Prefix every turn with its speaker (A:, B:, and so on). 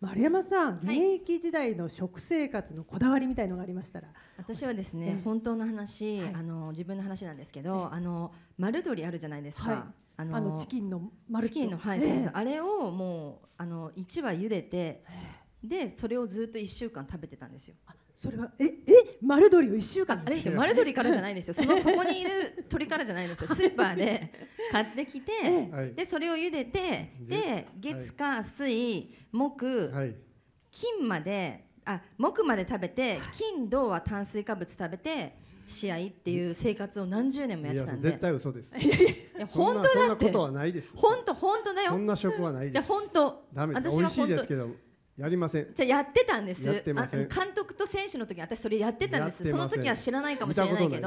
A: 丸山さん、現役時代の食生活のこだわりみたいのがありましたら、私はですね、本当の話、はい、あの自分の話なんですけど、あの丸鶏あるじゃないですか。はい、あのチキンの丸チキンのはい、そうです。あれをもうあの一羽茹でてでそれをずっと1週間食べてたんですよ。それはええ丸鶏を1週間あれですよ丸鶏からじゃないですよそのそこにいる鶏からじゃないんですよ スーパーで買ってきて、はい、でそれを茹でてで月火水木、はい、金まであ木まで食べて金土は炭水化物食べて試合っていう生活を何十年もやってたんで絶
B: 対嘘ですい
A: や本当だってそんなことはないです本当本当だよそ
B: んな食はないですじゃ
A: 本当私は美味しいですけ
B: どやりません
A: じゃやってたんですま監督と選手の時私それやってたんですその時は知らないかもしれないけど